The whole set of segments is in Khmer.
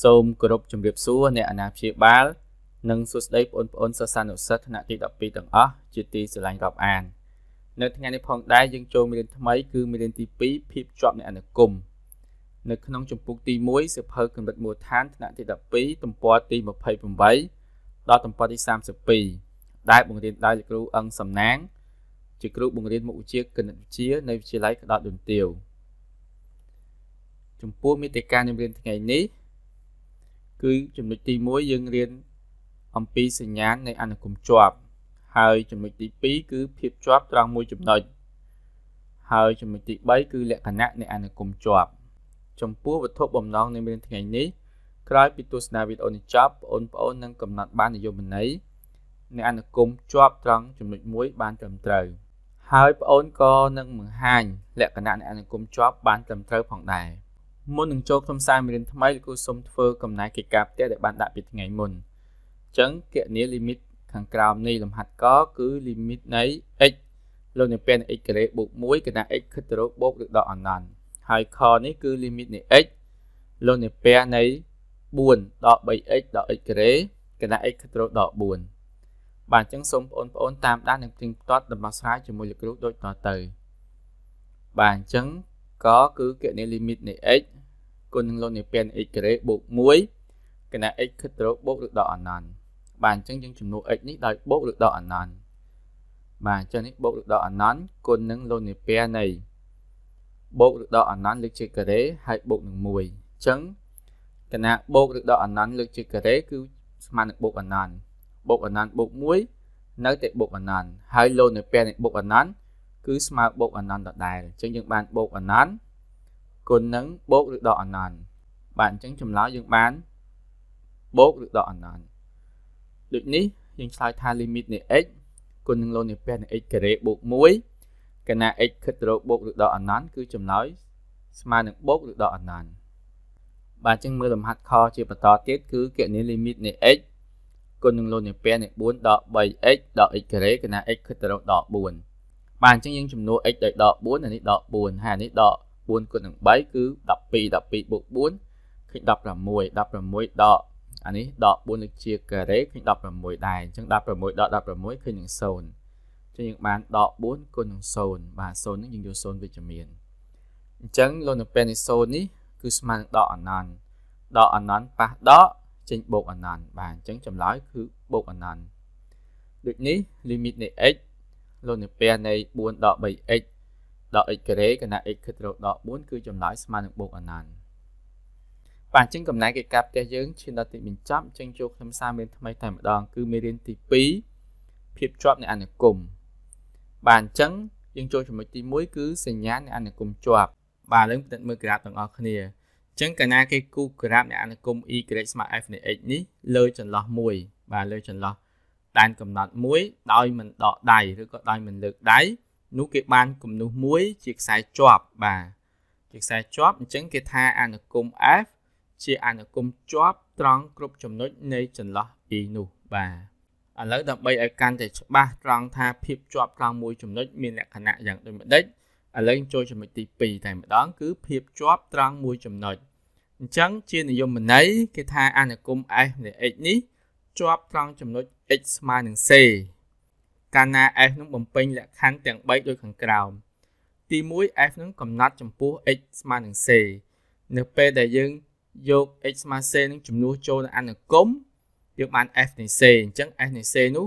សូមគោរពជំរាបសួរអ្នកអាណាព្យាបាលនិងសួស្តីបងប្អូនសិស្សានុសិស្សថ្នាក់ទី12ទាំងអស់ជាទីស្រឡាញ់រាប់អាន នៅថ្ងៃនេះផងដែរយើងចូលមេរៀនថ្មីគឺមេរៀនទី2ភាពជាប់នៃអនុគមនៅក្នុងជំពូកទី1សិភៅកម្រិតមូលដ្ឋានថ្នាក់ទី12ទំព័រទី28ដល់ទំព័រទី32ដែលបង្រៀនដោយលោកគ្រូអឹងសំណាងជាគ្រូបង្រៀនមុខវិជ្ជាគណិតវិទ្យានៅវិទ្យាល័យកដោតដន្ទាវចំពោះមេតិការនៃរៀនថ្ងៃនេះគឺចំណុចទី1យើងរៀនអំពីសញ្ញាណនៃអនុគមជាប់ ហើយចំណុចទី2គឺភាពជាប់ត្រង់មួយចំណុចហើយចំណុចទី3គឺលក្ខណៈនៃអនុគមជាប់ចំពោះវត្ថុបំណងនៃមេរៀនថ្ងៃនេះក្រោយពីទស្សនាវីដេអូនេះចប់បងប្អូននឹងកំណត់បាននិយមន័យនៃអនុគមជាប់ត្រង់ចំណុច1បានត្រឹមត្រូវ ហើយបងប្អូនក៏នឹងបង្ហាញលក្ខណៈនៃអនុគមជាប់បានត្រឹមត្រូវផងដែរ។មុននឹងចូលក្នុងសារមេរៀនថ្មីលោកគ្រូសូមធ្វើកំណែកិច្ចការផ្ទះដែលបានដាក់ពីថ្ងៃមុនអញ្ចឹងគណនាលីមីតខាងក្រោមនៃលំហាត់កគឺលីមីតនៃ x លោកនៅពេល x ការ៉េបូក1គណៈ x ខិតទៅរកបូកឬដកអណ្ណន្តហើយ core នេះគឺលីមីតនៃ x លោកនៅពេលនៃ4ដល់ 3x ដល់ x ការ៉េគណៈ x ខិតទៅរកដក4បាទអញ្ចឹងសូមបងប្អូនតាមដាននិងព្រៀងផ្ទាត់ដំណោះស្រាយជាមួយលោកគ្រូដូចតទៅបាទអញ្ចឹងកគឺគណនាលីមីតនៃ x គុណនឹងលំនិព្វាន x ការ៉េបូក1គណៈ x ខិតត្រូវបូកឬដកអនន្តបាទអញ្ចឹងយើងជំនួស x នេះដោយបូកឬដកអនន្តបាទអញ្ចឹងនេះបូកឬដកអនន្តគុណនឹងលំនិព្វាននៃបូកឬដកអនន្តលើកជាការ៉េហើយបូកនឹង1អញ្ចឹងគណៈបូកឬដកអនន្តលើកជាការ៉េគឺស្មើនឹងបូកអនន្តបូកអនន្តបូក1នៅតែបូកអនន្តហើយលំនិព្វាននៃបូកអនន្តគឺស្មើបូកអនន្តដដែលអញ្ចឹងយើងបានបូកអនន្តគុណនឹងបូកឬដកអណន្តបាទអញ្ចឹងចម្លើយយើងបានបូកឬដកអណន្តដូចនេះយើងឆ្លើយថា limit នៃ x គុណនឹងលោនៃពះនៃ x ការ៉េបូក1កណា x ខិតរោបូកឬដកអណន្តគឺចម្លើយស្មើនឹងបូកឬដកអណន្តបាទអញ្ចឹងមើលលំហាត់ខជាបន្តទៀតគឺគណនី limit នៃ x គុណនឹងលោនៃពះនៃ4ដល់ 3x ដល់ x ការ៉េកណា x ខិតរោដល់4បាទអញ្ចឹងយើងចំនួន x ដោយដក4អានេះដក4ហើយអានេះដក4 4គុណនឹង3គឺ12 12បូក4ឃើញ16 16ដកអានេះដក4នឹងជាការ៉េឃើញ16ដែរអញ្ចឹង16ដក16ឃើញនឹង0អញ្ចឹងយើងបានដក4គុណនឹង0បាទ0នឹងយើងយក0វិជ្ជមានអញ្ចឹងលោកនៅពេលនេះ0នេះគឺស្មើនឹងដកអណន្តដកអណន្តប៉ះដកចេញបូកអណន្តបាទអញ្ចឹងចម្លើយគឺបូកអណន្តដូចនេះ limit នៃ x លោកនៅពេលនៃ4ដល់ 3x ដល់ x ការ៉េគណៈ x គិតរហូតដល់4គឺចម្លើយស្មើនឹងបូកអណាន្តបាទអញ្ចឹងកំណែកិច្ចការផ្ទះយើងឈានដល់ទីបញ្ចប់អញ្ចឹងចូលខ្លឹមសារមេរៀនថ្មីតែម្ដងគឺមេរៀនទី2ភាពជាប់នៃអនុគមបាទអញ្ចឹងយើងចូលចំណុចទី1គឺសញ្ញានៃអនុគមជាប់បាទឡើងពិនិត្យមើលក្រាហ្វទាំងអស់គ្នាអញ្ចឹងកាលណាគេគូក្រាហ្វនៃអនុគម y ស្មើ f នៃ x នេះលើចន្លោះ1បាទលើចន្លោះដែនកំណត់1ដោយមិនដកដៃឬក៏ដោយមិនលើកដៃនោះគេបានគំនូសមួយជាខ្សែជាប់បាទជាខ្សែជាប់អញ្ចឹងគេថាអនុគម F ជាអនុគមជាប់ត្រង់គ្រប់ចំណុចនៃចន្លោះ E នោះបាទឥឡូវដើម្បីឲ្យកាន់តែច្បាស់ត្រង់ថាភាពជាប់ត្រង់មួយចំណុចមានលក្ខណៈយ៉ាងដូចម្ដេចឥឡូវចូលចំណុចទី2តែម្ដងគឺភាពជាប់ត្រង់មួយចំណុចអញ្ចឹងជានិយមន័យគេថាអនុគម F នៃ x នេះជាប់ត្រង់ចំណុច x ស្មើនឹង c កាលណា f នឹងបំពេញលក្ខខណ្ឌទាំង3ដូចខាងក្រោមទី1 f នឹងកំណត់ចំពោះ x ស្មើនឹង c នៅពេលដែលយើងយក x ស្មើ c នឹងចំនួនចូលនៅអនុគមយើងបាន f នៃ c អញ្ចឹង f នៃ c នោះ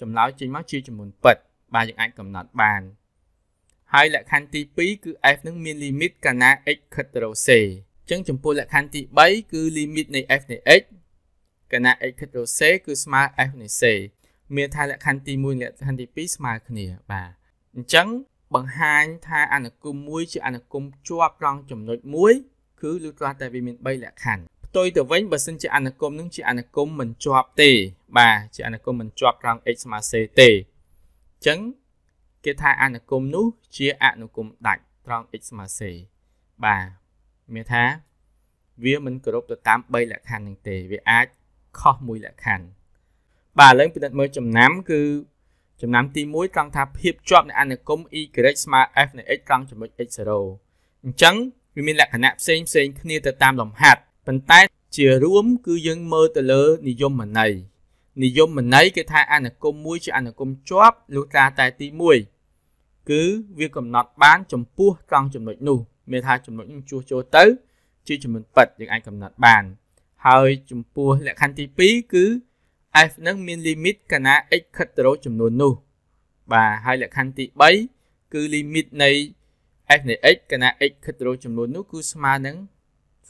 ចម្លើយចេញមកជាចំនួនពិតបាទយើងអាចកំណត់បានហើយលក្ខខណ្ឌទី2គឺ f នឹងមានលីមីតកាលណា x ខិតទៅរក c អញ្ចឹងចំពោះលក្ខខណ្ឌទី3គឺលីមីតនៃ f នៃ x កាលណា x ខិតទៅរក c គឺស្មើ f នៃ c មានថាលក្ខខណ្ឌទី1លក្ខខណ្ឌទី2ស្មើគ្នាបាទអញ្ចឹងបង្ហាញថាអនុគមមួយជាអនុគមជាប់ត្រង់ចំណុចមួយ គឺលុះត្រាតែវាមាន3លក្ខខណ្ឌផ្ទុយទៅវិញបើសិនជាអនុគមនឹងជាអនុគមមិនជាប់ទេ បាទជាអនុគមមិនជាប់ត្រង់ x ស្មើ c ទេអញ្ចឹងគេថាអនុគមនោះជាអនុគមដាច់ត្រង់ x ស្មើ c បាទមានថា វាមិនគោរពទៅតាម3លក្ខខណ្ឌនឹងទេ វាអាចខុសមួយលក្ខខណ្ឌបាទឥឡូវពិនិត្យមើលចំណាំគឺចំណាំទី1ត្រង់ថា ភាពជាប់នៃអនុគម y ស្មើ f នៃ x ត្រង់ចំណុច x0 អញ្ចឹងវាមានលក្ខណៈផ្សេងផ្សេងគ្នាទៅតាមលំហាត់ប៉ុន្តែជារួម គឺយើងមើលទៅលើនិយមន័យនិយមន័យគឺថាអនុគមមួយជាអនុគមជាប់លុះត្រាតែទី1គឺវាកំណត់បាន ចំពោះត្រង់ចំណុចនោះមានថាចំណុចជួសចូលទៅ ជាចំនួនប៉ិតយើងអាចកំណត់បានហើយចំពោះលក្ខខណ្ឌទី2គឺ f នឹងមានលីមីតកណា x ខិតទៅរកចំនួននោះបាទហើយលក្ខខណ្ឌទី3គឺលីមីតនៃ f នៃ x កណា x ខិតទៅរកចំនួននោះគឺស្មើនឹង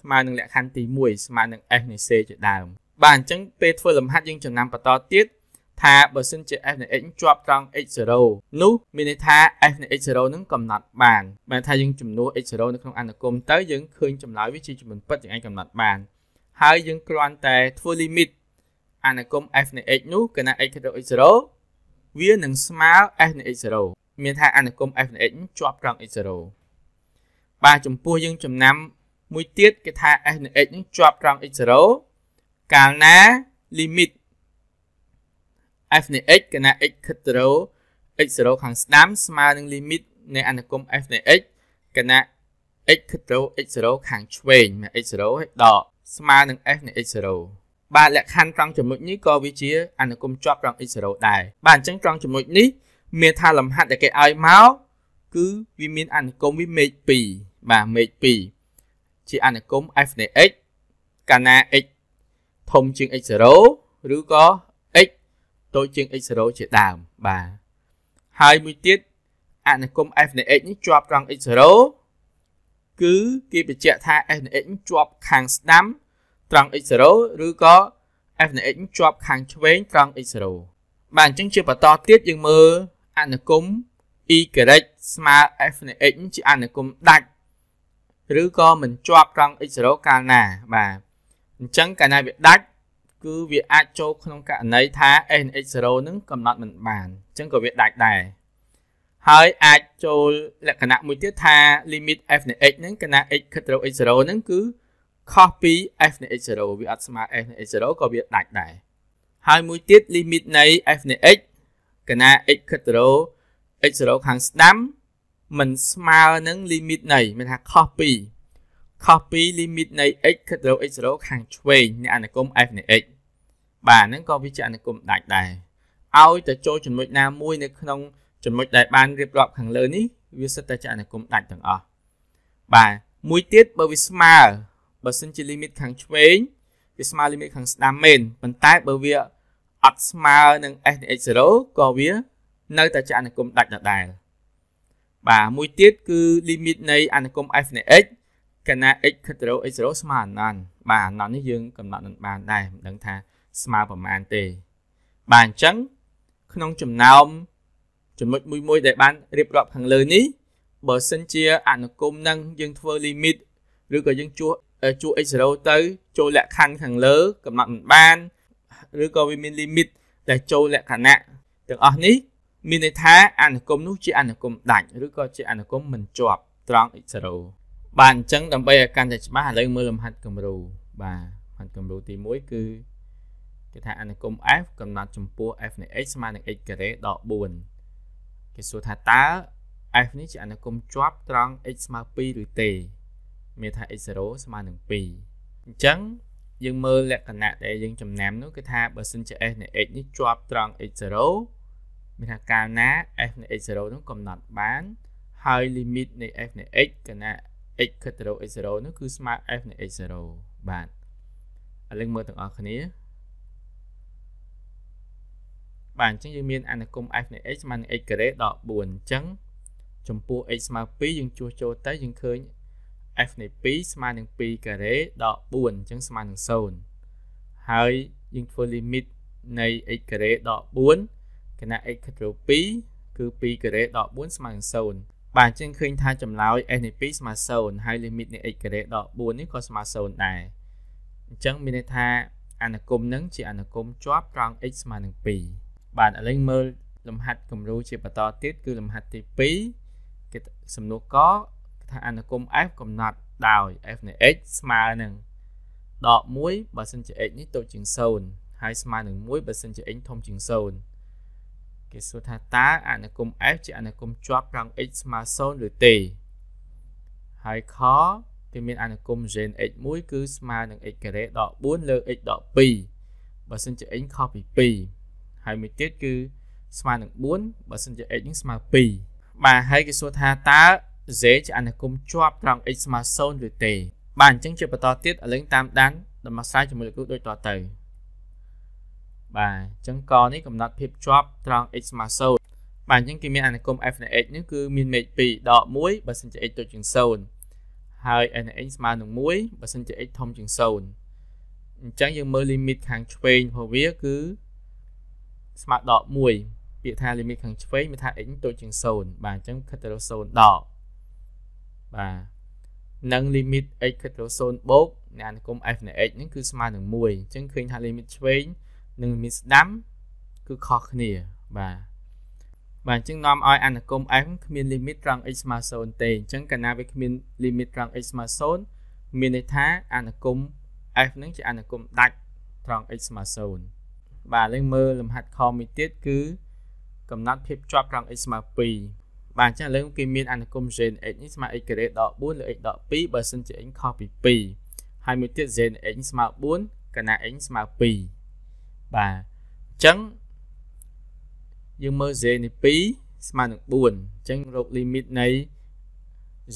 ស្មើនឹងលក្ខខណ្ឌទី1ស្មើនឹង f នៃ c ជាដើមបាទអញ្ចឹងពេលធ្វើលំហាត់យើងចំណាំបន្តទៀតថាបើសិនជា f នៃ x ជាប់ត្រង់ x0 នោះមានន័យថា f នៃ x0 នឹងកំណត់បានបើថាយើងជំនួស x0 នៅក្នុងអនុគមទៅយើងឃើញចម្លើយវាជាចំនួនពិតយើងអាចកំណត់បានហើយយើងគ្រាន់តែធ្វើ limit អានុគម f នៃ x នោះគណៈ x ទៅ x0 វានឹងស្មើ f នៃ x0 មានថាអានុគម f នៃ x ជាប់ត្រង់ x0 បាទចំពោះយើងចំណាំ មួយទៀតគេថា f នៃ x នឹងជាប់ត្រង់ x0 កាលណា limit f នៃ x គណៈ x ខិតទៅ x0 ខាងស្ដាំស្មើនឹង limit នៃអានុគម f នៃ x គណៈ x ខិតទៅ x0 ខាងឆ្វេង x0 ដកស្មើនឹង f នៃ x0 បាទលក្ខខណ្ឌត្រង់ចំណុចនេះក៏វាជាអនុគមជាប់ត្រង់ x0 ដែរបាទអញ្ចឹងត្រង់ចំណុចនេះមានថាលំហាត់ដែលគេឲ្យមកគឺវាមានអនុគមវាមេឃ2បាទមេឃ2ជាអនុគម f នៃ x កាលណា x ធំជាង x0 ឬក៏ x តូចជាង x0 ជាដើមបាទហើយមួយទៀតអនុគម f នៃ x នេះជាប់ត្រង់ x0 គឺគេបញ្ជាក់ថា f នៃ x ជាប់ខាងស្ដាំត្រង់ x0 ឬក៏ f នៃ x ជាប់ខាងឆ្វេងត្រង់ x0 បាទអញ្ចឹងជាបន្តទៀតយើងមើលអនុគម y ស្មើ f នៃ x ជាអនុគមដាច់ឬក៏មិនជាប់ត្រង់ x0 កាលណាបាទអញ្ចឹងកាលណាវាដាច់គឺវាអាចចូលក្នុងករណីថា n x0 នឹងកំណត់មិនបានអញ្ចឹងក៏វាដាច់ដែរហើយអាចចូលលក្ខណៈមួយទៀតថា limit f នៃ x ហ្នឹងកាលណា x ខិតទៅ x0 ហ្នឹងគឺខុសពី f នៃ x0 វាអត់ស្មើ f នៃ x0 ក៏វាដាច់ដែរហើយមួយទៀត limit នៃ f នៃ x កណា x ខិតទៅរក x0 ខាងស្ដាំมันស្មើនឹង limit នៃមានថាខុសពីខុសពី limit នៃ x ខិតទៅរក x0 ខាងឆ្វេងនៃអនុគម f នៃ x បាទហ្នឹងក៏វាជាអនុគមដាច់ដែរឲ្យទៅចូលចំណុចណាមួយនៅក្នុងចំណុចដែលបានរៀបរាប់ខាងលើនេះវាសិតតែជាអនុគមដាច់ទាំងអស់បាទមួយទៀតបើវាស្មើបើសិនជា limit ខាងឆ្វេងវាស្មើ limit ខាងស្ដាំមែនប៉ុន្តែបើវាអត់ស្មើនឹង SNX0 ក៏វានៅតែជាអនុគមដាច់ដដែលបាទមួយទៀតគឺ limit នៃ អនុគម SNX កាលណា x ខិតទៅរក x0 ស្មើអណ្ណនបាទអណ្ណននេះយើងកំណត់នឹងបានដែរមិនដឹងថាស្មើប្រមាណទេបាទអញ្ចឹងក្នុងចំណោមចំណុចមួយមួយដែលបានរៀបរាប់ខាងលើនេះបើសិនជា អនុគមនឹងយើងធ្វើ limit ឬក៏យើងជួសជួស x0 ទៅចូលលក្ខខណ្ឌខាងលើកំណត់មិនបានឬក៏វាមាន limit ដែលចូលលក្ខណៈទាំងអស់នេះ មានន័យថា អនុគមនោះជាអនុគមដាច់ឬក៏ជាអនុគមមិនជាប់ត្រង់ x0 បាទអញ្ចឹងដើម្បីឲ្យកាន់តែច្បាស់ឥឡូវមើលលំហាត់គំរូ បាទលំហាត់គំរូទី1គឺគេថា អនុគម f កំណត់ចំពោះ f នៃ x ស្មើនឹង x ការ៉េដល់4គេសួរថាតើ f នេះជាអនុគមជាប់ត្រង់ x ស្មើ2ឬទេមានថា x0 ស្មើនឹង2អញ្ចឹង យើងមើលលក្ខណៈដែលយើងចំណាំនោះគឺថាបើសិនជា s នៃ x នេះជាប់ត្រង់ x0 មានថាកាលណា f នៃ x0 នោះកំណត់បានហើយ limit នៃ f នៃ x កាលណា x គិតទៅរក x0 នោះគឺស្មើ f នៃ x0 បាទឥឡូវមើលទាំងអស់គ្នាបាទអញ្ចឹងយើងមានអនុគម f នៃ x ស្មើនឹង x ការ៉េដល់4អញ្ចឹងចំពោះ x ស្មើ2យើងជួសចូលទៅយើងឃើញ f នៃ2ស្មើនឹង2ការ៉េដល់4អញ្ចឹងស្មើនឹង0ហើយយើងធ្វើ limit នៃ x ការ៉េដល់4គណៈ x ត្រូវ2គឺ2ការ៉េដល់4ស្មើនឹង0បាទអញ្ចឹងឃើញថាចម្លើយ s នៃ2ស្មើ0ហើយ limit នៃ x ការ៉េដល់4នេះក៏ស្មើ0ដែរអញ្ចឹងមានន័យថា អនុគមនឹងជាអនុគមជាប់ត្រង់ x ស្មើនឹង2បាទឥឡូវមើលលំហាត់គំរូជាបន្តទៀតគឺលំហាត់ទី2គេសំណួរកថាអនុគម f កំណត់ដោយ f នៃ x ស្មើនឹងដក1បើសិនជា x នេះតូចជាង0ហើយស្មើនឹង1បើសិនជា x ធំជាង0គេសួរថាតើអនុគម f ជាអនុគមជាប់ប្រង់ x ស្មើ0ឬទេហើយខគេមានអនុគម gen x 1គឺស្មើនឹង x ការ៉េដក4លើ x ដក2បើសិនជា x ខុសពី2ហើយមួយទៀតគឺស្មើនឹង4បើសិនជា x នឹងស្មើ2បាទហើយគេសួរថាតើ z ជាអនុគមជាប់ត្រង់ x ស្មើ0ឬទេបាទអញ្ចឹងជាបន្តទៀតឥឡូវតាមដានដំណោះស្រាយជាមួយលោកគ្រូដូចតទៅបាទអញ្ចឹងកនេះកំណត់ភាពជាប់ត្រង់ x ស្មើ0បាទអញ្ចឹងគេមានអនុគម f នៃ x នេះគឺមានមេឃ2ដក1បើសិនជា x តូចជាង0ហើយ n នៃ x ស្មើនឹង1បើសិនជា x ធំជាង0អញ្ចឹងយើងមើល limit ខាងឆ្វេងរបស់វាគឺស្មើដក1ពាក្យថា limit ខាងឆ្វេងមានថា x តូចជាង0បាទអញ្ចឹងខិតទៅរក0ដកបាទនិង limit x គិតទៅ0បូកនៃអនុគម f នៃ x ហ្នឹងគឺស្មើនឹង1អញ្ចឹងឃើញថា limit ឆ្វេងនិង limit ស្ដាំគឺខុសគ្នាបាទបាទអញ្ចឹងនាំឲ្យអនុគម f គ្មាន limit ត្រង់ x ស្មើ0ទេអញ្ចឹងកាលណាវាគ្មាន limit ត្រង់ x ស្មើ0មានន័យថាអនុគម f ហ្នឹងជាអនុគមដាច់ត្រង់ x ស្មើ0បាទឥឡូវមើលលំហាត់ខមួយទៀតគឺ កំណត់ភាពជាប់ត្រង់ x ស្មើ2បាទអញ្ចឹងឥឡូវគេមានអនុគម sin x នេះស្មើ x ការ៉េដក4លើ x ដក2បើសិនជា x ខុសពី2ហើយមួយទៀត sin x ស្មើ4កណា x ស្មើ2បាទអញ្ចឹងយើងមើល sin នេះ2ស្មើនឹង4អញ្ចឹងរក limit នៃ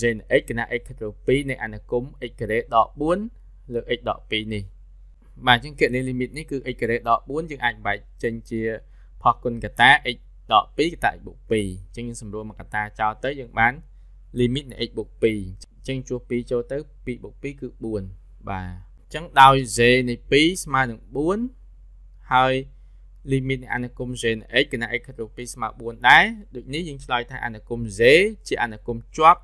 sin x កណា x ទៅ2នៃអនុគម x ការ៉េដក4លើ x ដក2នេះបាទអញ្ចឹងគណនី limit នេះគឺ x ការ៉េដក4យើងអាចបែកចេញជាផុសគុណកតា x ដល់2កតា x បូក2អញ្ចឹងយើងសម្រួលមកកតាចោលទៅយើងបាន limit នៃ x បូក2អញ្ចឹងជួស2ចូលទៅ2បូក2គឺ4បាទអញ្ចឹងដោយ z នៃ2ស្មើនឹង4ហើយ limit នៃអនុគម z នៃ x គណៈ x ខិតរូប2ស្មើ4ដែរដូចនេះយើងឆ្លើយថាអនុគម z ជាអនុគមជាប់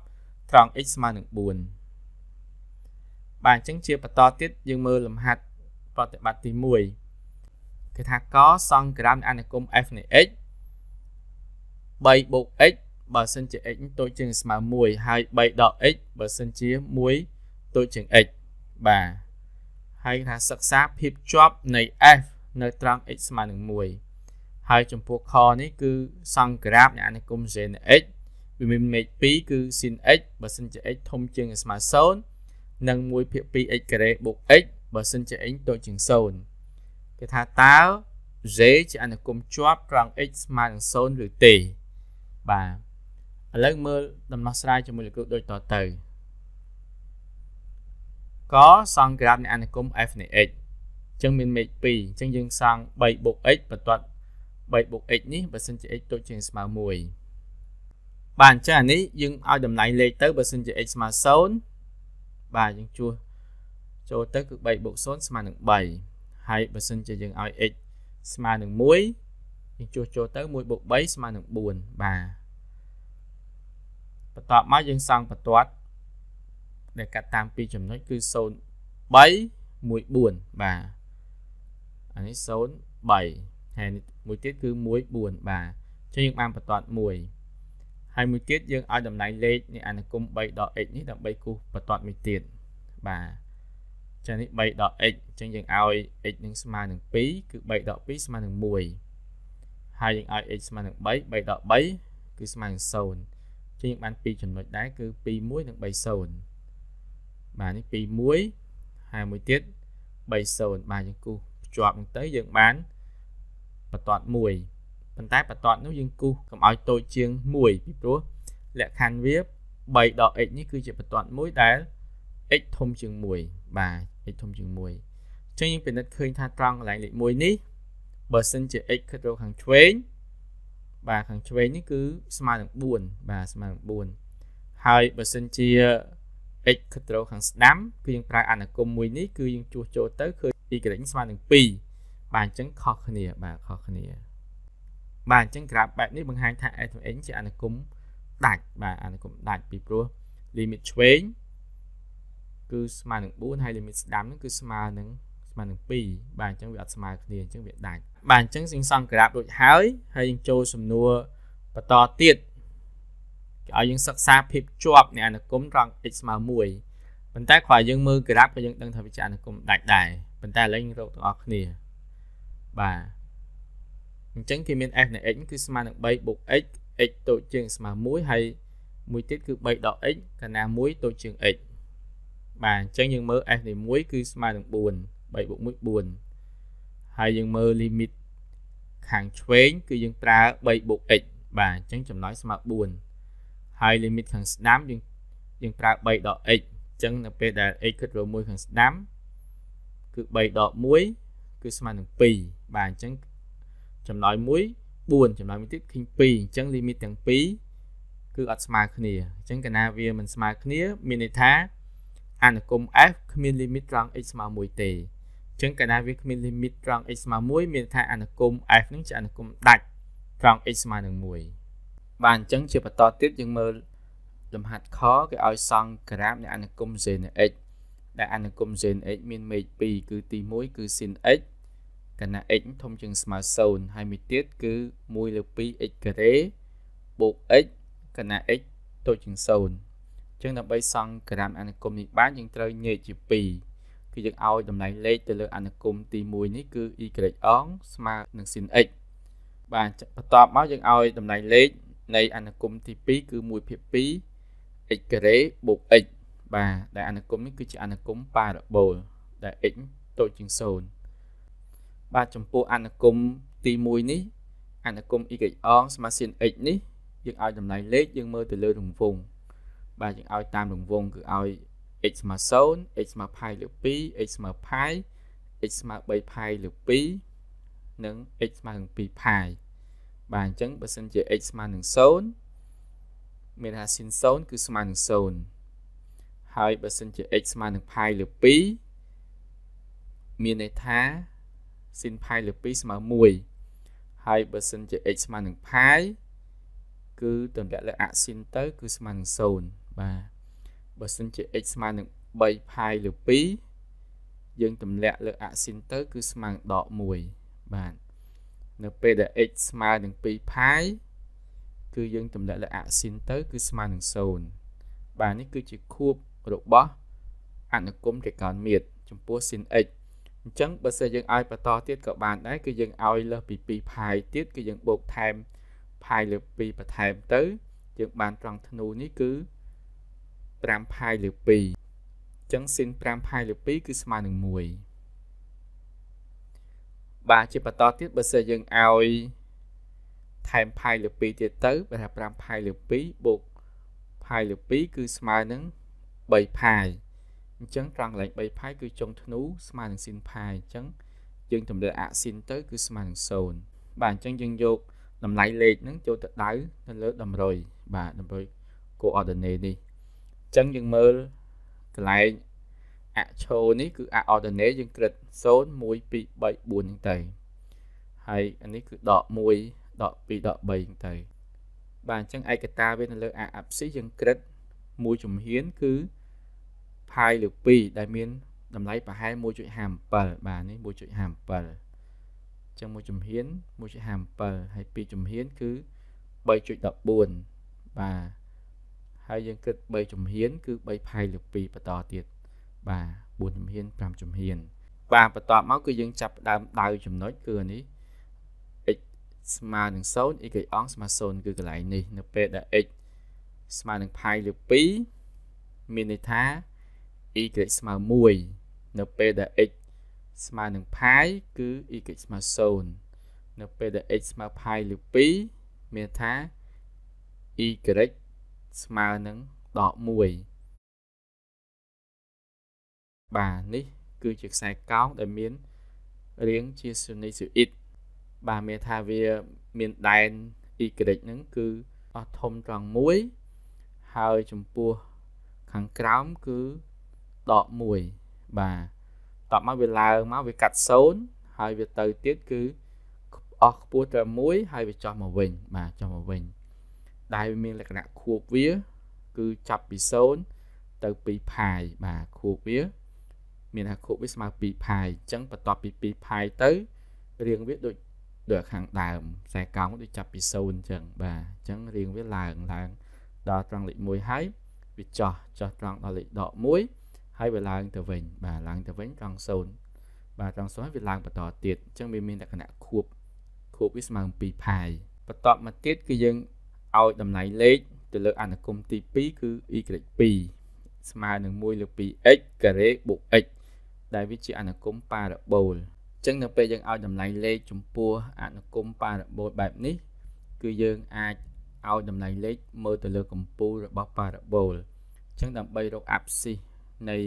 ត្រង់ x ស្មើនឹង4បាទអញ្ចឹងជាបន្តទៀតយើងមើលលំហាត់ប្រតិបត្តិទី1គឺថាកសង្ក្រាមអនុគម f នៃ x 3បូក x បើសិនជា x តូចជាងស្មើ1ហើយ3ដក x បើសិនជា1តូចជាង x បាទហើយថាសិក្សាភាពជាប់នៃ f នៅត្រង់ x ស្មើនឹង1ហើយចំពោះខនេះគឺសង្ក្រាបនៃអានិគម sin x វាមានមេឃ2គឺ sin x បើសិនជា x ធំជាងស្មើ0និង1ភាគ 2x ការ៉េបូក x បើសិនជា x តូចជាង0គេថាតើ j ជាអានុគមជាប់ត្រង់ x ស្មើនឹង0ឬទេបាទឥឡូវមើលដំណោះស្រាយជាមួយលោកគ្រូដូចតទៅកសង់ក្រាបនៃអនុគម f នៃ x អញ្ចឹងមានមេឃ2អញ្ចឹងយើងសង់3បូក x បន្ទាប់3បូក x នេះបើសិនជា x តូចជាងស្មើ1បាទអញ្ចឹងអានេះយើងឲ្យតម្លៃលេខទៅបើសិនជា x ស្មើ0បាទយើងជួសចូលទៅគឺ3បូក0ស្មើនឹង3ហើយបើសិនជាយើងឲ្យ x ស្មើនឹង1យើងជួសចូលទៅ1បូក3ស្មើនឹង4បាទបន្ទាប់មកយើងសង់បន្ទាត់ដែលកាត់តាមពីចំណុចគឺ0 3 14បាទអានេះ03ហើយមួយទៀតគឺ14បាទចឹងយើងបានបន្ទាត់1ហើយមួយទៀតយើងឲ្យតម្លៃលេខនៃអនុគម3ដល់ x នេះដើម្បីគូសបន្ទាត់មួយទៀតបាទចឹងនេះ3ដល់ x ចឹងយើងឲ្យ x នឹងស្មើនឹង2គឺ3ដល់2ស្មើនឹង1ហើយយើងឲ្យ x ស្មើនឹង3 3ដល់3គឺស្មើនឹង0ជាងបាន2ចំណុចដែរគឺ21និង30បាទនេះ21ហើយមួយទៀត30បាទយើងគូសភ្ជាប់នឹងទៅយើងបានបន្ទាត់1ប៉ុន្តែបន្ទាត់នោះយើងគូសកុំឲ្យតូចជាង1ពីព្រោះលក្ខខណ្ឌវា3ដល់ x នេះគឺជាបន្ទាត់មួយដែល x ធំជាង1បាទ x ធំជាង1អញ្ចឹងយើងពិនិត្យឃើញថាត្រង់កន្លែងលេខ1នេះបើសិនជា x ខិតរកខាងឆ្វេងបាទខាងឆ្វេងនេះគឺស្មើនឹង4បាទស្មើនឹង4ហើយបើសិនជា x ខិតរកខាងស្ដាំគឺយើងប្រើអនុគមមួយនេះគឺយើងជួសចូលទៅឃើញ y ស្មើនឹង2បាទអញ្ចឹងខុសគ្នា បាទខុសគ្នាបាទអញ្ចឹងក្រាបបែបនេះបង្ហាញថា f n ជាអនុគមដាច់បាទអនុគមដាច់ពីព្រោះ limit ឆ្វេងគឺស្មើនឹង4ហើយ limit ស្ដាំនឹងគឺស្មើនឹងស្មើនឹង2បាទអញ្ចឹងវាអត់ស្មើគ្នាអញ្ចឹងវាដាច់បាទអញ្ចឹងសិង្ហសង្ក្រាបរួចហើយហើយយើងចូលសំណួរបន្តទៀតគេឲ្យយើងសិក្សាភាពជាប់នៃអនុគមត្រង់ x ស្មើ1ប៉ុន្តែគ្រាន់យើងមើលក្រាបក៏យើងដឹងថាវាជាអនុគមដាច់ដែរប៉ុន្តែឥឡូវយើងរកទាំងអស់គ្នាបាទអញ្ចឹងគេមាន f នៃ x គឺស្មើនឹង3បូក x x តូចជាងស្មើ1ហើយមួយទៀតគឺ3ដក x កាលណា1តូចជាង x បាទអញ្ចឹងយើងមើល f នៃ1គឺស្មើនឹង4 3បូក1 4ហើយយើងមើល limit ខាងឆ្វេង គឺយើងប្រើ3 x បាទអញ្ចឹងចំណោយស្មើ4ហើយ limit ខាងស្ដាំយើងយើងប្រើ3ដក x អញ្ចឹងនៅពេលដែល x គិតរល1ខាងស្ដាំគឺ3ដក1គឺស្មើនឹង2បាទអញ្ចឹងចំណោយ1 4ចំណោយមួយទៀតឃើញ2អញ្ចឹង limit ទាំងពីរគឺអត់ស្មើគ្នាអញ្ចឹងកាលណាវាមិនស្មើគ្នា មានន័យថា អនុគម f គ្មាន limit ត្រង់ x ស្មើ1ទេចឹងកាលណាវាគ្មាន limit ត្រង់ x ស្មើ1មានថាអនុគម f នឹងជាអនុគមដាច់ត្រង់ x ស្មើនឹង1បាទអញ្ចឹងជាបន្តទៀតយើងមើលលំហាត់ខគេឲ្យសង់ក្រាបនៃអនុគម sin x ដែលអនុគម sin x មានមេឃ2គឺទី1គឺ sin x កណៈ x ធំជាងស្មើ0ហើយមួយទៀតគឺ1លើ 2x ការ៉េបូក x កណៈ x តូចជាង0អញ្ចឹងដើម្បីសង់ក្រាម អនុគមនេះបានយើងត្រូវញែកជា2គឺយើងឲ្យតម្លៃលេខទៅលើអនុគមទី1នេះគឺ y អងស្មើនឹង sin x បាទបន្ទាប់មកយើងឲ្យតម្លៃលេខនៃអនុគមទី2គឺ1ភាគ2 x ការ៉េបូក x បាទដែលអនុគមនេះគឺជាអនុគមប៉ារ៉ាបូលដែល x តូចជាង0បាទចំពោះអនុគមទី1នេះអនុគម y អងស្មើ sin x នេះយើងឲ្យតម្លៃលេខយើងមើលទៅលើរង្វង់បាទយើងឲ្យតាមរង្វង់គឺឲ្យ x ស្មើ0 x ស្មើផាយលើ2 x ស្មើផាយ x ស្មើ3ផាយលើ2និង x ស្មើនឹង2ផាយបាទអញ្ចឹងបើសិនជា x ស្មើនឹង0មានថាស៊ីន0គឺស្មើនឹង0ហើយបើសិនជា x ស្មើនឹងផាយលើ2មានន័យថាស៊ីនផាយលើ2ស្មើ1ហើយបើសិនជា x ស្មើនឹងផាយគឺតម្លាក់លើអស៊ីនទៅគឺស្មើនឹង0បាទបើសិនជា x ស្មើនឹង3ផាយលើ2យើងទម្លាក់លើអស៊ីនទៅ គឺស្មើដក1បាទនៅពេលដែល x ស្មើនឹង2ផាយគឺយើងទម្លាក់លើអស៊ីនទៅគឺស្មើនឹង0បាទនេះគឺជាខួបរបស់អនុគមត្រីកោណមាត្រចំពោះ sin x អញ្ចឹងបើសិនយើងឲ្យបន្តទៀតក៏បានដែរគឺយើងឲ្យលើសពី2ផាយទៀតគឺយើងបូកថែមផាយលើ2បន្ថែមទៅយើងបានត្រង់ធ្នូនេះគឺ5ផាយលើ2អញ្ចឹង sin 5ផាយលើ2គឺស្មើនឹង1បាទជាបន្តទៀតបើសិនយើងឲ្យថែមផាយលើ2ទៀតទៅបើថា5ផាយលើ2បូកផាយលើ2គឺស្មើនឹង3ផាយអញ្ចឹងត្រង់កន្លែង3ផាយគឺចុងធ្នូស្មើនឹង sin ផាយអញ្ចឹងយើងទម្លាក់អាស៊ីនទៅ គឺស្មើនឹង0បាទអញ្ចឹងយើងយកតម្លៃលេខហ្នឹងចូលទៅដៅនៅលើតម្រុយបាទតម្រុយ coordinate នេះចឹងយើងមើលកន្លែងអឈោនេះគឺអ ordinate យើងក្រឹត0 1 2 3 4ហ្នឹងទៅហើយអានេះគឺដក1ដក2ដក3ហ្នឹងទៅបាទអញ្ចឹងឯកតាវានៅលើ a abscis យើងក្រឹតមួយជំហានគឺ pi លើ2ដែលមានតម្លៃប្រហែល1.57បាទនេះ1.57អញ្ចឹងមួយជំហាន1.57ហើយ2ជំហានគឺ3.14បាទហើយយើងគិត3ជំហាន គឺ3ផាយលើ2បន្តទៀត បាទ4ជំហាន5ជំហាន បាទបន្តមកគឺយើងចាប់ដើមដៅចំណុចគឺនេះ x ស្មើនឹង0 x អងស្មើ0គឺកន្លែងនេះនៅពេលដែល x ស្មើនឹងផាយលើ2មានន័យថា y ស្មើ1នៅពេលដែល x ស្មើនឹងផាយគឺ y ស្មើ0នៅពេលដែល x ស្មើផាយលើ2មានថា y ស្មើនឹងដក1បាទនេះ គឺជាខ្សែកោងដែលមាន រាងជាស៊ូនីស៊ូអ៊ីត បាទមានថាវាមានដែន y ហ្នឹងគឺអស់ធំត្រង់1ហើយចំពោះខាងក្រោមគឺដក1បាទតបមកវាឡើងមកវាកាត់0ហើយវាទៅទៀតគឺអស់ខ្ពស់ត្រឹម1ហើយវាចុះមកវិញ បាទចុះមកវិញដែលមានលក្ខណៈខួបវាគឺចាប់ពី0ទៅ2ផាយបាទខួបវា មានថាខួបវាស្មើ2ផាយអញ្ចឹងបន្ទាប់ពី2ផាយទៅរៀងវាដូចដូចខាងដើមខ្សែកោងដូចចាប់ពី0អញ្ចឹងបាទអញ្ចឹងរៀងវាឡើងឡើងដល់ត្រង់លេខ1ហើយវាចោះចោះត្រង់ដល់លេខដក1ហើយវាឡើងទៅវិញ បាទឡើងទៅវិញត្រង់0បាទត្រង់0ហើយវាឡើងបន្តទៀតអញ្ចឹងវាមានលក្ខណៈខួប ខួបវាស្មើនឹង2ផាយបន្ទាប់មកទៀតគឺយើងឲ្យតម្លៃលេខទៅលើអនុគមទី2គឺ y2 ស្មើនឹង1លើ 2x ការ៉េបូក x ដែលវាជាអនុគមប៉ារ៉ាបូលអញ្ចឹងនៅពេលយើងឲ្យតម្លៃលេខចំពោះអនុគមប៉ារ៉ាបូលបែបនេះគឺយើងអាចឲ្យតម្លៃលេខមើលទៅលើកម្ពូលរបស់ប៉ារ៉ាបូលអញ្ចឹងដើម្បីរកអាប់ស៊ីសនៃ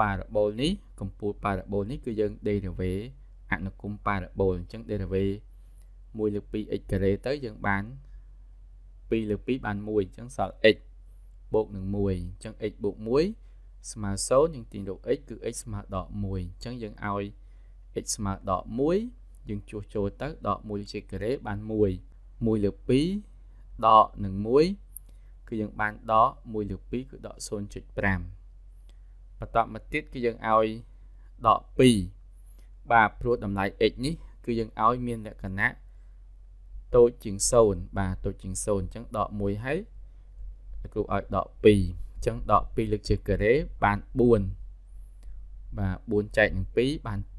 ប៉ារ៉ាបូលនេះកម្ពូលប៉ារ៉ាបូលនេះគឺយើង derivative អនុគមប៉ារ៉ាបូលអញ្ចឹង derivative 1លើ 2x ការ៉េទៅយើងបាន2លើ2បាន1អញ្ចឹងសល់ x បូកនឹង1អញ្ចឹង x បូក1ស្មើ0យើងទាញរក x គឺ x ស្មើដក1អញ្ចឹងយើងឲ្យ x ស្មើដក1យើងជួសចូលទៅដក1ជាការ៉េបាន1 1លើ2ដកនឹង1គឺយើងបានដក1លើ2គឺដក0.5បន្តមកទៀតគឺយើងឲ្យដក2បាទព្រោះតម្លៃ x នេះគឺយើងឲ្យមានលក្ខណៈតូចជាង0បាទតូចជាង0អញ្ចឹងដក1ហើយគ្រូឲ្យដក2អញ្ចឹងដក2លើកជាការ៉េបាន4បាទ4ចែកនឹង2បាន2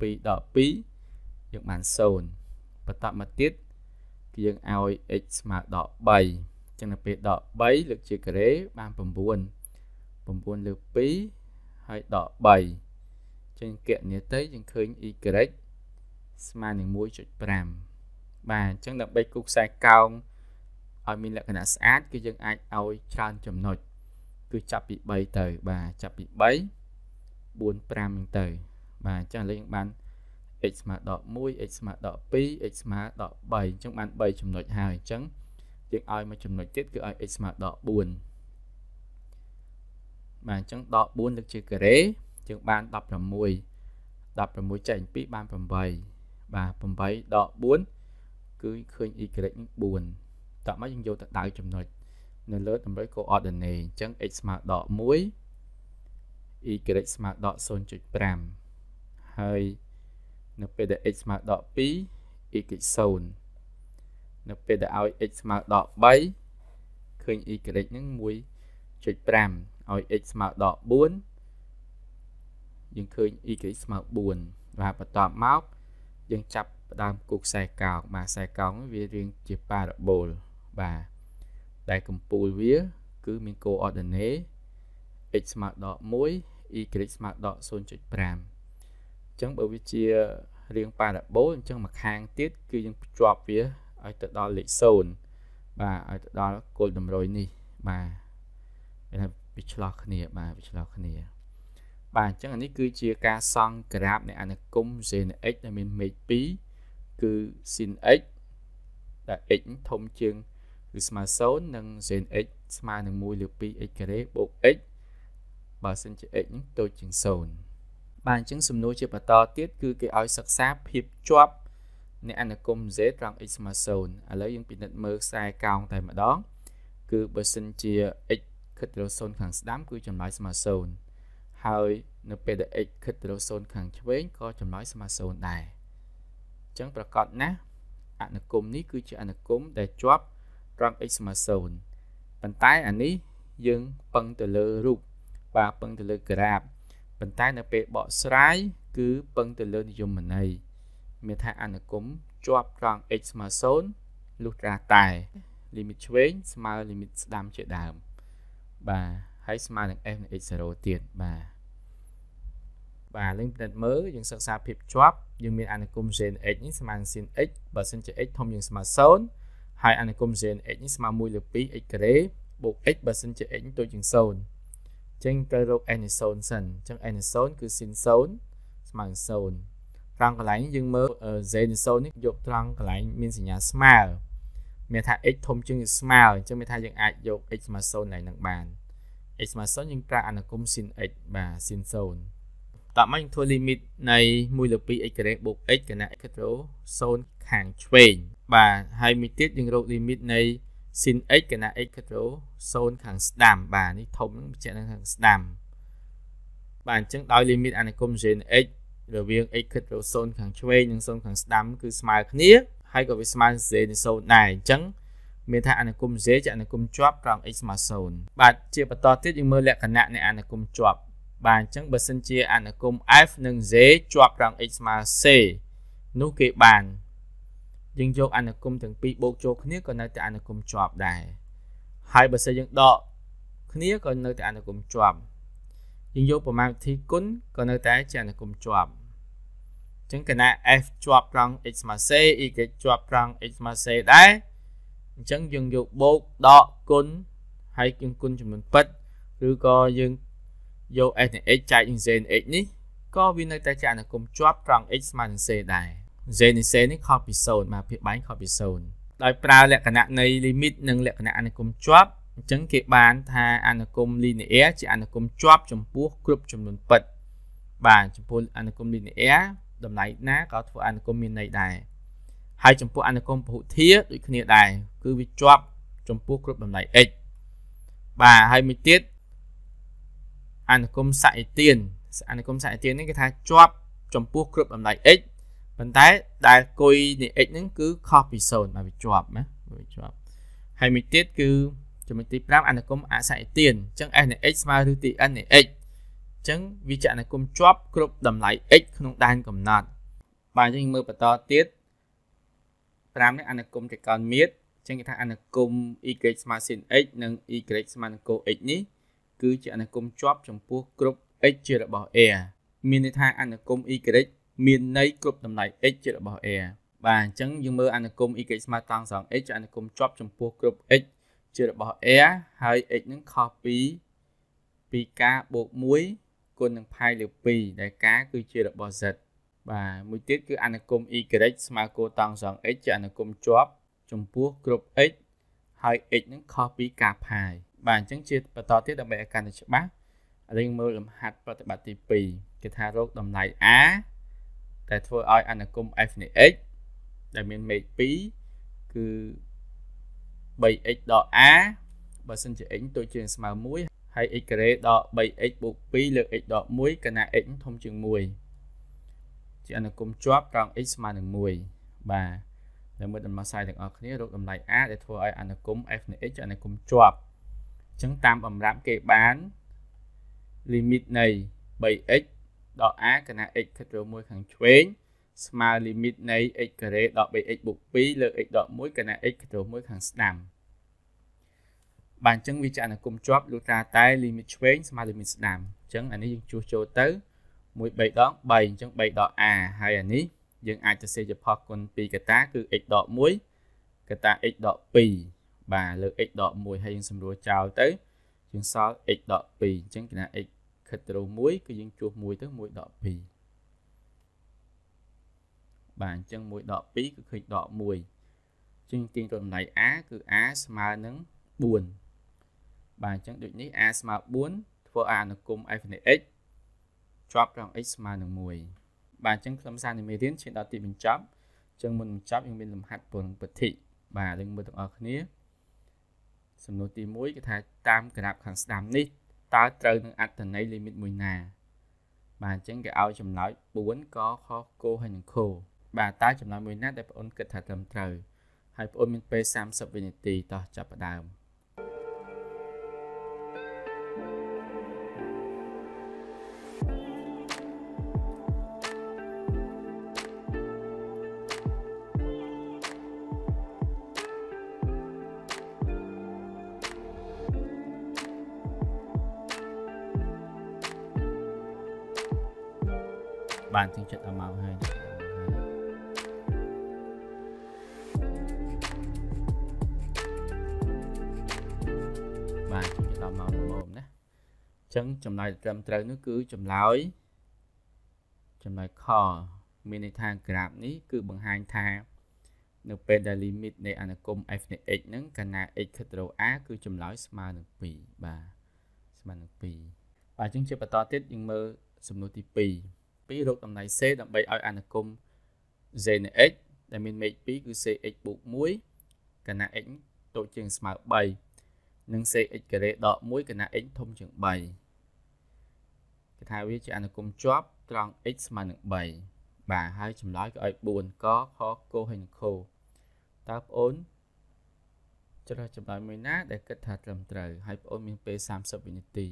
2ដក2យើងបាន0បន្តមកទៀតគឺយើងឲ្យ x ស្មើដក3អញ្ចឹងដល់ពេលដក3លើកជាការ៉េបាន9 9លើក2ហើយដក3អញ្ចឹងគណនាទៅយើងឃើញ y ស្មើនឹង1.5បាទអញ្ចឹងដើម្បីគូខ្សែកោងឲ្យមានលក្ខណៈស្អាតគឺយើងអាចឲ្យច្រើនចំណុចគឺចាប់ពី3ទៅបាទចាប់ពី3 4 5ហ្នឹងទៅបាទអញ្ចឹងឥឡូវយើងបាន x ស្មើដល់1 x ស្មើដល់2 x ស្មើដល់3អញ្ចឹងបាន3ចំណុចហើយអញ្ចឹងយើងឲ្យមួយចំណុចទៀតគឺឲ្យ x ស្មើដល់4បាទអញ្ចឹងដល់4លើកជាការ៉េយើងបាន16 16ចែក2បាន8បាទ8ដល់4គឺឃើញ y នឹង4តោះមកយើងយកទៅដៅចំណុចនៅលើតម្រុយ coordinate អញ្ចឹង x ស្មើដក1 y ស្មើដក0.5ហើយនៅពេលដែល x ស្មើដក2 y 0នៅពេលដែលឲ្យ x ស្មើដក3ឃើញ y នឹង1.5ឲ្យ x ស្មើដក4យើងឃើញ y ស្មើ4បាទបន្ទាប់មកយើងចាប់ផ្ដើមគូខ្សែកោងបាទខ្សែកោងវារៀងជាប៉ារ៉ាបូលបាទដែលកំពូលវាគឺមាន coordinate x ស្មើដក1 y ស្មើដក0.5អញ្ចឹងបើវាជារាងប៉ារ៉ាបូលអញ្ចឹងមួយខាងទៀតគឺយើងភ្ជាប់វាឲ្យទៅដល់លេខ0បាទឲ្យទៅដល់គោលតម្រុយនេះបាទគេថាវាឆ្លោះគ្នាបាទវាឆ្លោះគ្នាបាទអញ្ចឹងអានេះគឺជាការសង់ក្រាបនៃអនុគមសេន x ដែលមានមេឃ2គឺ sin x ដែល x ធំជាងឬស្មើ0និង sin x ស្មើនឹង1លើ 2x ការ៉េបូក x បើសិនជា x នឹងតូចជាង0បាទអញ្ចឹងសំណួរជាបន្តទៀតគឺគេឲ្យសិក្សាភាពជាប់នៃអនុគម z ត្រង់ x ស្មើ0ឥឡូវយើងពិនិត្យមើលខ្សែកោងតែម្ដងគឺបើសិនជា x ខិតទៅរក0ខាងស្ដាំគឺចម្លើយស្មើ0ហើយនៅពេលដែល x ខិតទៅរក0ខាងឆ្វេងក៏ចម្លើយស្មើ0ដែរចឹងប្រកាសណាស់អនុគមនេះគឺជាអនុគមដែលជាប់ត្រង់ x 0ប៉ុន្តែអានេះយើងពឹងទៅលើរូបបាទពឹងទៅលើក្រាបប៉ុន្តែនៅពេលបកស្រាយ គឺពឹងទៅលើនិយមន័យមានថាអនុគមជាប់ត្រង់ x 0លុះត្រាតែ limit ឆ្វេងស្មើ limit ស្ដាំជាដើមបាទហើយស្មើនឹង f និង x 0ទៀតបាទបាទយើងពិនិត្យមើលយើងសិក្សាភាពជាប់យើងមានអនុគម sin x នេះស្មើនឹង sin x បើសិនជា x ធំជាងស្មើ0ហើយអនុគម sin x នេះស្មើ1លើ 2x ការ៉េបូក x បើសិនជា x តូចជាង0អញ្ចឹងត្រូវរក n នៃ0សិនអញ្ចឹង n នៃ0គឺ sin 0ស្មើនឹង0ត្រង់កន្លែងយើងមើល z នៃ0នេះយកត្រង់កន្លែងមានសញ្ញាស្មើមានថា x ធំជាងស្មើអញ្ចឹងមានថាយើងអាចយក x ស្មើ0ឡើងនឹងបាន x ស្មើ0យើងប្រើអនុគម sin x បាទ sin 0តម្បាញធ្វើលីមីតនៃ1លើ2 x ការ៉េបូក x កណៈ x ត្រូវ0ខាងឆ្វេងបាទហើយមួយទៀតយើងរកលីមីតនៃ sin x កណៈ x ត្រូវ0ខាងស្ដាំបាទនេះធំនឹងបញ្ជាក់នៅខាងស្ដាំបាទអញ្ចឹងដោយលីមីតអនុគម sin x រវាង x គិតទៅ0ខាងឆ្វេងនិង0ខាងស្ដាំគឺស្មើគ្នាហើយក៏វាស្មើនឹង0និង0ដែរអញ្ចឹងមានថាអនុគម z ជាអនុគមជាប់ត្រង់ x ស្មើ0បាទជាបន្តទៀតយើងមើលលក្ខណៈនៃអនុគមជាប់បាទអញ្ចឹងបើសិនជាអនុគម f និង z ជាប់រង x ស្មើ c នោះគេបានយើងយកអនុគមទាំងពីរបូកចូលគ្នាក៏នៅតែអនុគមជាប់ដែរហើយបើសិនយើងដកគ្នាក៏នៅតែអនុគមជាប់យើងយកប្រមាណវិធីគុណក៏នៅតែជាអនុគមជាប់អញ្ចឹងគណៈ f ជាប់ត្រង់ x ស្មើ c y ជាប់ត្រង់ x ស្មើ c ដែរអញ្ចឹងយើងយកបូកដកគុណហើយយើងគុណចំនួនពិតឬក៏យើងយក s និង x ចែកនឹង z និង x នេះក៏វានៅតែជាអនុគមជាប់ត្រង់ x ស្មើនឹង c ដែរ z និង c នេះខុសពី0មកភាគបែងខុសពី0ដោយប្រើលក្ខណៈនៃ limit និងលក្ខណៈអនុគមជាប់អញ្ចឹងគេបាន ថាអនុគម linear ជាអនុគមជាប់ ចំពោះគ្រប់ចំនួនពិតបាទចំពោះអនុគម linear តម្លៃណាក៏ធ្វើអនុគមមានន័យដែរហើយចំពោះអនុគមពហុធាដូចគ្នាដែរគឺវាជាប់ចំពោះគ្រប់តម្លៃ x បាទហើយមួយទៀតអនុគមសអិទានអនុគមសអិទាននេះគេថាជាប់ចំពោះគ្រាប់តម្លៃ x ប៉ុន្តែដែលគុយនៃ x ហ្នឹងគឺខុសពី0ហើយវាជាប់ណាវាជាប់ហើយមួយទៀតគឺចំណុចទី5អនុគមអសអិទានអញ្ចឹង s នៃ x ស្មើឬទី n នៃ x អញ្ចឹងវាជាអនុគមជាប់ គ្រប់តម្លៃ x ក្នុងដែនកំណត់បាទអញ្ចឹងមើលបន្តទៀត5នេះអនុគមចកោណមៀតអញ្ចឹងគេថាអនុគម y ស្មើ sin x និង y ស្មើនឹង cos x នេះគឺជាអនុគមជាប់ចំពោះគ្រប់ x ជារបស់ a មានន័យថាអនុគម y មានន័យគ្រប់តម្លៃ x ជារបស់ a បាទអញ្ចឹងយើងមើលអនុគម y ស្មើតង់ស្រង់ x ជាអនុគមជាប់ចំពោះគ្រប់ x ជារបស់ a ហើយ x នឹងខុសពីពីកាបូក1គុណនឹងផាយលើ2ដែលកាគឺជារបស់ z បាទមួយទៀតគឺអនុគម y ស្មើគោតង់ស្រង់ x ជាអនុគមជាប់ចំពោះគ្រប់ x ហើយ x នឹងខុសពីកាផាយបាទអញ្ចឹងជាបន្តទៀតដើម្បីឲ្យកាន់តែច្បាស់ឥឡូវមើលលំហាត់ប្រតិបត្តិទី2គេថារោគតម្លៃ A ដែលធ្វើឲ្យអនុគម f នៃ x ដែលមានមេឃ2គឺ 3x ដល់ a បើសិនជា x តូចជាងស្មើ1ហើយ x ការ៉េដល់ 3x បូក2លើ x ដល់1កណា x ធំជាង1ជាអនុគមជាប់ត្រង់ x ស្មើនឹង1បាទដែលមើលដំណោះស្រាយទាំងអស់គ្នារោគតម្លៃ a ដែលធ្វើឲ្យអនុគម f នៃ x ជាអនុគមជាប់ចឹងតាមបំរាប់គេបាន limit នៃ 3x ដល់ r គណៈ x ខិតរមួយខាងឆ្វេងស្មើ limit នៃ x ការ៉េដល់ 3x បូក2លើ x ដល់1គណៈ x ខិតរមួយខាងស្ដាំបាទអញ្ចឹងវាចារណាគុំជាប់លុះត្រាតែ limit ឆ្វេងស្មើ limit ស្ដាំអញ្ចឹងអានេះយើងជួសចូលទៅ1 3ដង3អញ្ចឹង3ដល់ r ហើយអានេះយើងអាចទៅសេជាផលគុណពីកតាគឺ x ដល់1កតា x ដល់2បាទលើ x ដក1ហើយយើងសម្រួលចោលទៅយើងសល់ x ដក2អញ្ចឹងគេថា x ខិតទៅរក1គឺយើងជួស1ទៅ1ដក2បាទអញ្ចឹង1ដក2គឺឃើញដក1ជាងទាញរំលាយ a គឺ a ស្មើនឹង4បាទអញ្ចឹងដូចនេះ a ស្មើ4ធ្វើអានុគម f នៃ x ជាប់ក្នុង x ស្មើនឹង1បាទអញ្ចឹងខ្លឹមសារនៃមេរៀនឈានដល់ទីបញ្ចប់អញ្ចឹងមុនបញ្ចប់យើងមានលំហាត់ពលនឹងពធិបាទយើងមើលទាំងអស់គ្នាសំណួរទី1គឺថាតាមក្រាបខាងស្ដាំនេះតើត្រូវនឹងអត្តន័យលីមីតមួយណាបាទអញ្ចឹងគេឲ្យចម្លើយ4កខគោហើយនឹងខោបាទតើចម្លើយមួយណាដែលបងអូនគិតថាត្រឹមត្រូវហើយបងអូនមានពេល30វិនាទីតោះចាប់ផ្ដើមបានទាំងចិត្តដល់មកហើយបាទចូលដល់មកមុំណាអញ្ចឹងចម្លើយត្រឹមត្រូវនោះគឺចម្លើយចម្លើយខមានន័យថាក្រាបនេះគឺបង្ហាញថា នៅពេលដែល limit នៃអនុគម f នៃ x ហ្នឹងកាលណា x ខិតទៅរក r គឺចម្លើយស្មើនឹង2បាទស្មើនឹង2បាទអញ្ចឹងជាបន្តទៀតយើងមើលសំណួរទី2 2រកតំណែង C ដើម្បីឲ្យអនុគម Z នៃ x ដែលមានមេឃ2គឺ CX បូក1កណៈ x តូចជាងស្មើ3និង CX ការ៉េដក1កណៈ x ធំជាង3គេថាវាជាអនុគមជាប់ត្រង់ x ស្មើនឹង3បាទហើយចម្លើយក៏ឲ្យ4កខកហើយនឹងខតើបងអូនជ្រើសចម្លើយមួយណាដែលគិតថាត្រឹមត្រូវហើយបងអូនមានពេល30វិនាទី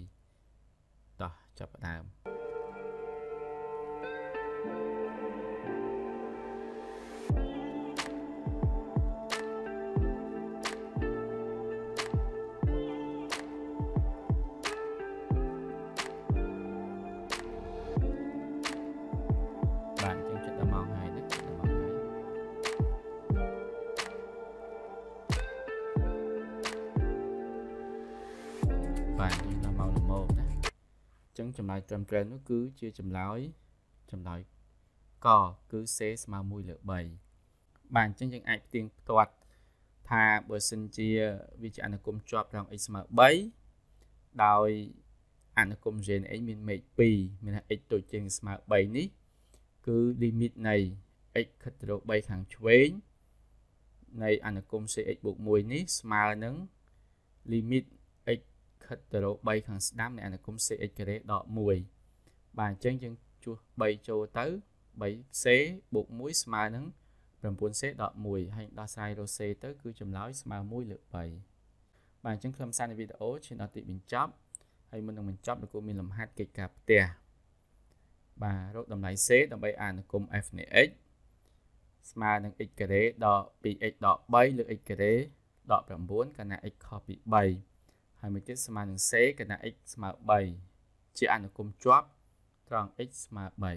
តោះចាប់ផ្ដើមត្រឹមត្រូវនោះគឺជាចម្លើយចម្លើយកគឺ C ស្មើ1លើ3បាទអញ្ចឹងយើងអាចផ្ទៀងផ្ទាត់ថាបើសិនជាវាជាអនុគមជាប់ត្រង់ x ស្មើ3ដោយអនុគម GNX មានមេឃ2មានថា x តូចជាងស្មើ3នេះគឺ limit នៃ x ខិតរោ3ខាងឆ្វេងនៃអនុគម CX បូក1នេះស្មើនឹង limit ខិតទៅរក3ខាងស្ដាំនៃអនុគម CX ការ៉េដក1បាទអញ្ចឹងយើងជួស3ចូលទៅ 3C បូក1ស្មើនឹង 9C ដក1ហើយដោះស្រាយរក C ទៅគឺចម្លើយស្មើ1លើ3បាទអញ្ចឹងខ្លឹមសារនៃវីដេអូឈានដល់ទីបញ្ចប់ហើយមុននឹងបញ្ចប់លោកគ្រូមានលំហាត់កិច្ចការផ្ទះបាទរកតម្លៃ C ដើម្បីអនុគម F នៃ X ស្មើនឹង x ការ៉េដល់ 2x ដល់3លើ x ការ៉េដល់9កាលណា x ខុសពី3ហើយមួយទៀតស្មើនឹង c គណៈ x ស្មើ3ជាអនុគមជាប់ត្រង់ x ស្មើ3បាទ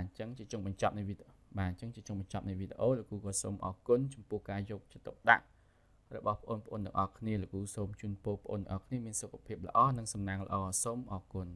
អញ្ចឹងជាចុងបញ្ចប់នៃវីដេអូបាទអញ្ចឹងជាចុងបញ្ចប់នៃវីដេអូលោកគ្រូក៏សូមអរគុណចំពោះការយកចិត្តទុកដាក់របស់បងប្អូនទាំងអស់គ្នាលោកគ្រូសូមជូនពរបងប្អូនទាំងអស់គ្នាមានសុខភាពល្អនិងសំណាងល្អសូមអរគុណ